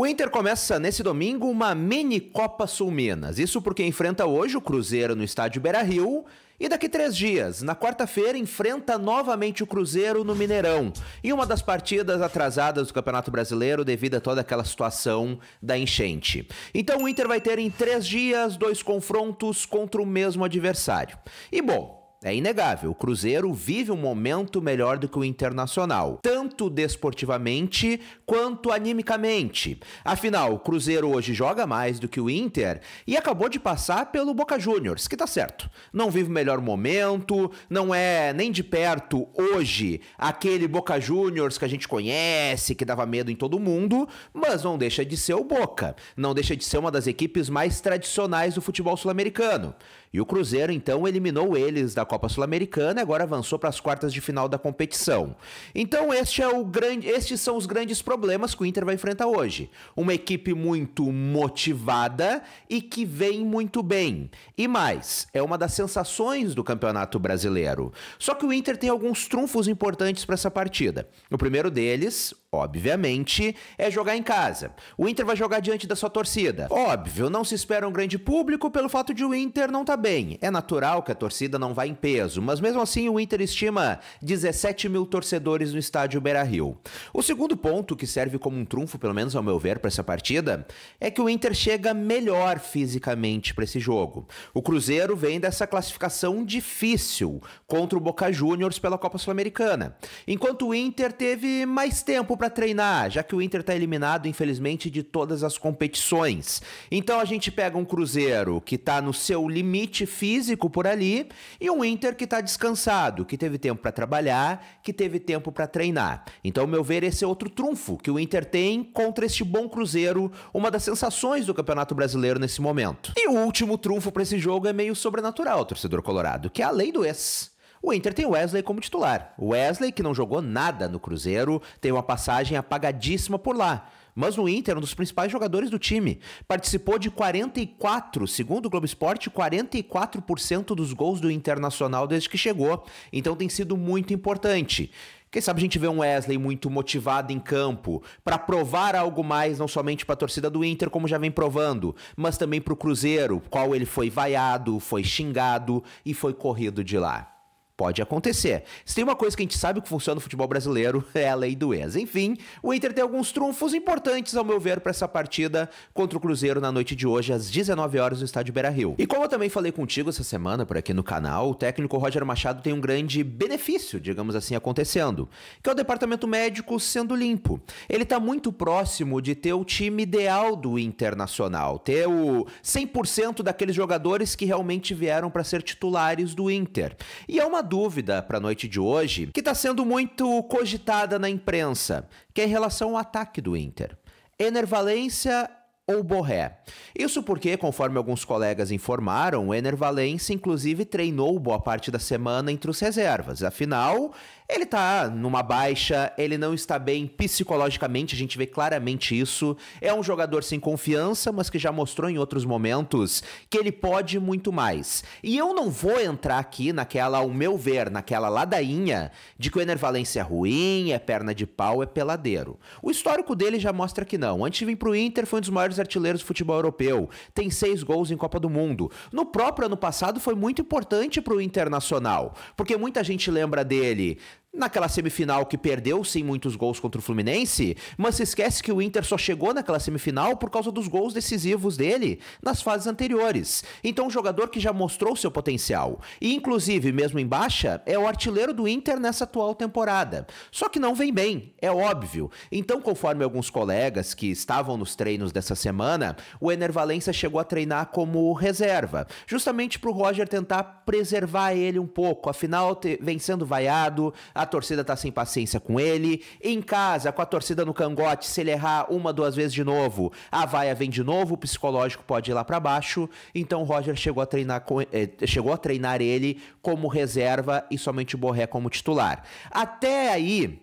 O Inter começa nesse domingo uma mini Copa Sul-Minas. Isso porque enfrenta hoje o Cruzeiro no estádio Beira-Rio e daqui três dias, na quarta-feira, enfrenta novamente o Cruzeiro no Mineirão, em uma das partidas atrasadas do Campeonato Brasileiro devido a toda aquela situação da enchente. Então o Inter vai ter em três dias dois confrontos contra o mesmo adversário. E bom, é inegável, o Cruzeiro vive um momento melhor do que o Internacional, tanto desportivamente quanto animicamente. Afinal, o Cruzeiro hoje joga mais do que o Inter e acabou de passar pelo Boca Juniors, que tá certo. Não vive o melhor momento, não é nem de perto hoje aquele Boca Juniors que a gente conhece, que dava medo em todo mundo, mas não deixa de ser o Boca, não deixa de ser uma das equipes mais tradicionais do futebol sul-americano. E o Cruzeiro então eliminou eles da Copa Sul-Americana e agora avançou para as quartas de final da competição. Então, este é o grande, estes são os grandes problemas que o Inter vai enfrentar hoje. Uma equipe muito motivada e que vem muito bem. E mais, é uma das sensações do Campeonato Brasileiro. Só que o Inter tem alguns trunfos importantes para essa partida. O primeiro deles, obviamente, é jogar em casa. O Inter vai jogar diante da sua torcida. Óbvio, não se espera um grande público pelo fato de o Inter não estar tá bem. É natural que a torcida não vá em peso, mas mesmo assim o Inter estima 17 mil torcedores no estádio Beira-Rio. O segundo ponto que serve como um trunfo, pelo menos ao meu ver, para essa partida, é que o Inter chega melhor fisicamente para esse jogo. O Cruzeiro vem dessa classificação difícil contra o Boca Juniors pela Copa Sul-Americana, enquanto o Inter teve mais tempo para treinar, já que o Inter está eliminado, infelizmente, de todas as competições. Então a gente pega um Cruzeiro que está no seu limite físico por ali e um Inter que está descansado, que teve tempo para trabalhar, que teve tempo para treinar. Então, ao meu ver, esse é outro trunfo que o Inter tem contra este bom Cruzeiro, uma das sensações do Campeonato Brasileiro nesse momento. E o último trunfo para esse jogo é meio sobrenatural, torcedor colorado, que é a lei do ex. O Inter tem o Wesley como titular. O Wesley, que não jogou nada no Cruzeiro, tem uma passagem apagadíssima por lá. Mas no Inter, é um dos principais jogadores do time, participou de 44, segundo o Globo Esporte, 44% dos gols do Internacional desde que chegou. Então tem sido muito importante. Quem sabe a gente vê um Wesley muito motivado em campo para provar algo mais, não somente para a torcida do Inter, como já vem provando, mas também para o Cruzeiro, qual ele foi vaiado, foi xingado e foi corrido de lá. Pode acontecer. Se tem uma coisa que a gente sabe que funciona no futebol brasileiro, é a lei do ex. Enfim, o Inter tem alguns trunfos importantes, ao meu ver, para essa partida contra o Cruzeiro na noite de hoje, às 19 horas no estádio Beira Rio. E como eu também falei contigo essa semana por aqui no canal, o técnico Roger Machado tem um grande benefício, digamos assim, acontecendo, que é o departamento médico sendo limpo. Ele está muito próximo de ter o time ideal do Internacional, ter o 100% daqueles jogadores que realmente vieram para ser titulares do Inter. E é uma dúvida para a noite de hoje, que está sendo muito cogitada na imprensa, que é em relação ao ataque do Inter. Enervalência ou Borré. Isso porque, conforme alguns colegas informaram, o Ener Valência, inclusive treinou boa parte da semana entre os reservas. Afinal, ele tá numa baixa, ele não está bem psicologicamente, a gente vê claramente isso. É um jogador sem confiança, mas que já mostrou em outros momentos que ele pode muito mais. E eu não vou entrar aqui naquela, ao meu ver, naquela ladainha de que o Enervalência é ruim, é perna de pau, é peladeiro. O histórico dele já mostra que não. Antes de vir pro Inter, foi um dos maiores artilheiros do futebol europeu. Tem seis gols em Copa do Mundo. No próprio ano passado, foi muito importante pro Internacional, porque muita gente lembra dele naquela semifinal que perdeu sem muitos gols contra o Fluminense, mas se esquece que o Inter só chegou naquela semifinal por causa dos gols decisivos dele nas fases anteriores. Então, um jogador que já mostrou seu potencial e, inclusive, mesmo em baixa, é o artilheiro do Inter nessa atual temporada. Só que não vem bem, é óbvio. Então, conforme alguns colegas que estavam nos treinos dessa semana, o Ener Valencia chegou a treinar como reserva, justamente para o Roger tentar preservar ele um pouco. Afinal, vem sendo vaiado, a torcida tá sem paciência com ele. Em casa, com a torcida no cangote, se ele errar uma, duas vezes de novo, a vaia vem de novo, o psicológico pode ir lá para baixo. Então o Roger chegou a treinar com, eh, chegou a treinar ele como reserva e somente o Borré como titular. Até aí,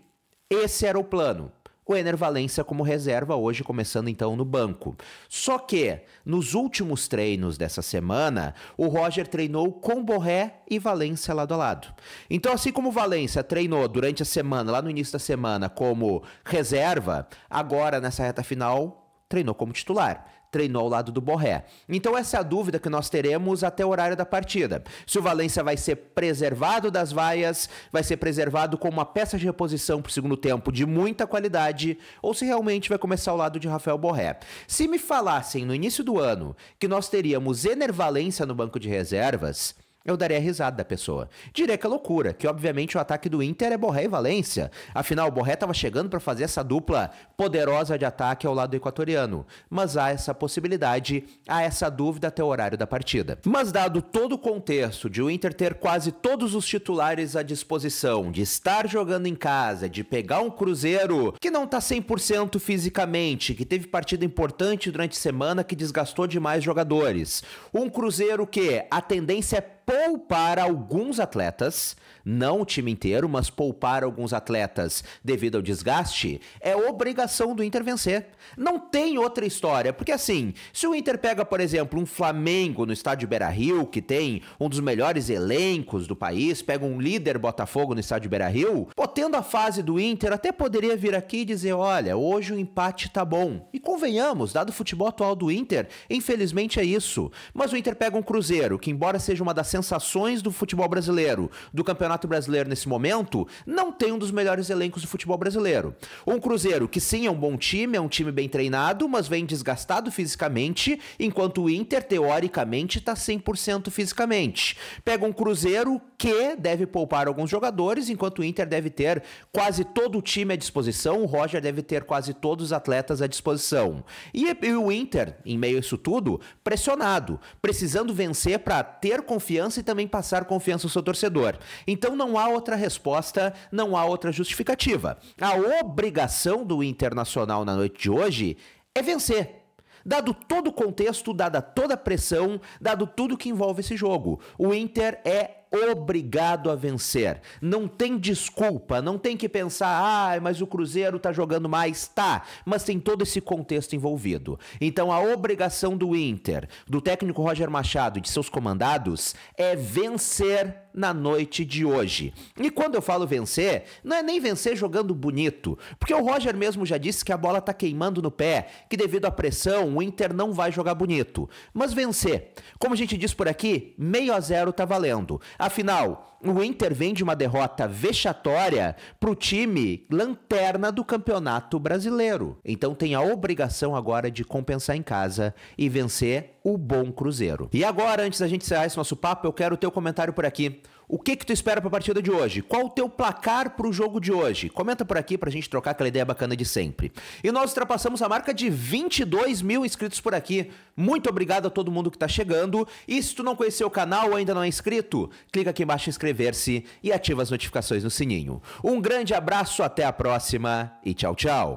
esse era o plano o Enervalência Valência como reserva hoje, começando então no banco. Só que, nos últimos treinos dessa semana, o Roger treinou com Borré e Valência lado a lado. Então, assim como o Valência treinou durante a semana, lá no início da semana, como reserva, agora nessa reta final, treinou como titular treinou ao lado do Borré. Então essa é a dúvida que nós teremos até o horário da partida. Se o Valência vai ser preservado das vaias, vai ser preservado como uma peça de reposição para o segundo tempo de muita qualidade, ou se realmente vai começar ao lado de Rafael Borré. Se me falassem no início do ano que nós teríamos Ener Valência no banco de reservas, eu daria risada da pessoa. Direi que é loucura, que obviamente o ataque do Inter é Borré e Valência. Afinal, o Borré estava chegando para fazer essa dupla poderosa de ataque ao lado equatoriano. Mas há essa possibilidade, há essa dúvida até o horário da partida. Mas dado todo o contexto de o Inter ter quase todos os titulares à disposição, de estar jogando em casa, de pegar um Cruzeiro que não tá 100% fisicamente, que teve partida importante durante a semana que desgastou demais jogadores. Um Cruzeiro que a tendência é poupar alguns atletas, não o time inteiro, mas poupar alguns atletas devido ao desgaste, é obrigação do Inter vencer. Não tem outra história, porque assim, se o Inter pega, por exemplo, um Flamengo no estádio Beira-Rio, que tem um dos melhores elencos do país, pega um líder Botafogo no estádio Beira-Rio, tendo a fase do Inter, até poderia vir aqui e dizer, olha, hoje o empate tá bom. E convenhamos, dado o futebol atual do Inter, infelizmente é isso. Mas o Inter pega um Cruzeiro, que embora seja uma das sensações do futebol brasileiro, do Campeonato Brasileiro nesse momento, não tem um dos melhores elencos do futebol brasileiro. Um Cruzeiro que sim é um bom time, é um time bem treinado, mas vem desgastado fisicamente, enquanto o Inter teoricamente está 100% fisicamente. Pega um Cruzeiro que deve poupar alguns jogadores, enquanto o Inter deve ter quase todo o time à disposição, o Roger deve ter quase todos os atletas à disposição. E, e o Inter, em meio a isso tudo, pressionado, precisando vencer para ter confiança confiança e também passar confiança ao seu torcedor. Então não há outra resposta, não há outra justificativa. A obrigação do Internacional na noite de hoje é vencer dado todo o contexto, dada toda a pressão, dado tudo que envolve esse jogo. O Inter é obrigado a vencer. Não tem desculpa, não tem que pensar, ah, mas o Cruzeiro tá jogando mais. Tá, mas tem todo esse contexto envolvido. Então a obrigação do Inter, do técnico Roger Machado e de seus comandados é vencer na noite de hoje. E quando eu falo vencer, não é nem vencer jogando bonito, porque o Roger mesmo já disse que a bola tá queimando no pé, que devido à pressão o Inter não vai jogar bonito. Mas vencer, como a gente diz por aqui, meio a zero tá valendo. Afinal, o Inter vem de uma derrota vexatória pro time lanterna do Campeonato Brasileiro. Então tem a obrigação agora de compensar em casa e vencer o bom Cruzeiro. E agora, antes da gente encerrar esse nosso papo, eu quero o teu comentário por aqui. O que que tu espera para a partida de hoje? Qual o teu placar para o jogo de hoje? Comenta por aqui para a gente trocar aquela ideia bacana de sempre. E nós ultrapassamos a marca de 22 mil inscritos por aqui. Muito obrigado a todo mundo que está chegando. E se tu não conheceu o canal ou ainda não é inscrito, clica aqui embaixo em inscrever-se e ativa as notificações no sininho. Um grande abraço, até a próxima e tchau, tchau.